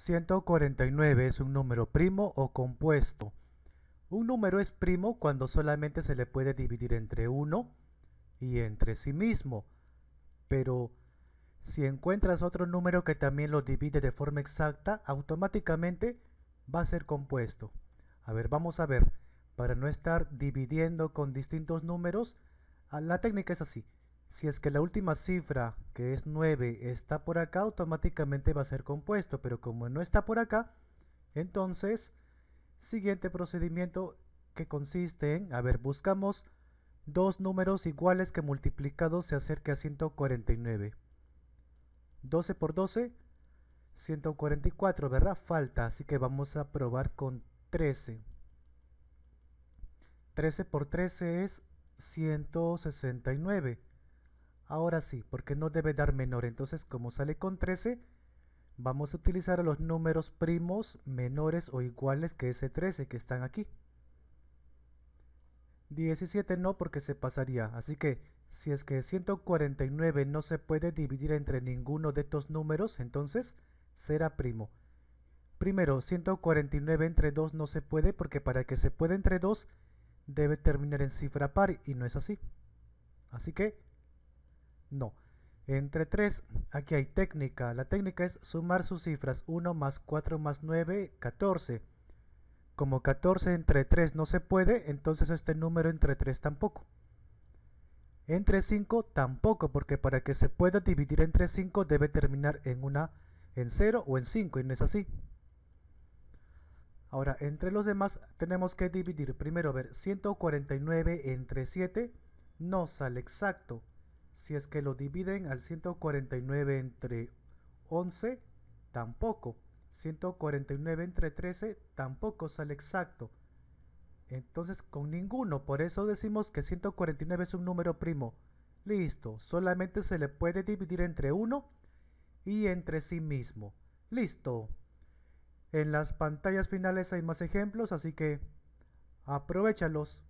149 es un número primo o compuesto. Un número es primo cuando solamente se le puede dividir entre 1 y entre sí mismo. Pero si encuentras otro número que también lo divide de forma exacta, automáticamente va a ser compuesto. A ver, vamos a ver. Para no estar dividiendo con distintos números, ah, la técnica es así. Si es que la última cifra, que es 9, está por acá, automáticamente va a ser compuesto, pero como no está por acá, entonces, siguiente procedimiento que consiste en, a ver, buscamos dos números iguales que multiplicados se acerque a 149. 12 por 12, 144, ¿verdad? Falta, así que vamos a probar con 13. 13 por 13 es 169. Ahora sí, porque no debe dar menor. Entonces, como sale con 13, vamos a utilizar los números primos menores o iguales que ese 13 que están aquí. 17 no porque se pasaría, así que si es que 149 no se puede dividir entre ninguno de estos números, entonces será primo. Primero, 149 entre 2 no se puede porque para que se pueda entre 2 debe terminar en cifra par y no es así. Así que no. Entre 3, aquí hay técnica. La técnica es sumar sus cifras. 1 más 4 más 9, 14. Como 14 entre 3 no se puede, entonces este número entre 3 tampoco. Entre 5 tampoco, porque para que se pueda dividir entre 5 debe terminar en una en 0 o en 5, y no es así. Ahora, entre los demás tenemos que dividir, primero ver, 149 entre 7 no sale exacto. Si es que lo dividen al 149 entre 11, tampoco. 149 entre 13 tampoco sale exacto. Entonces con ninguno, por eso decimos que 149 es un número primo. Listo, solamente se le puede dividir entre 1 y entre sí mismo. Listo. En las pantallas finales hay más ejemplos, así que aprovechalos.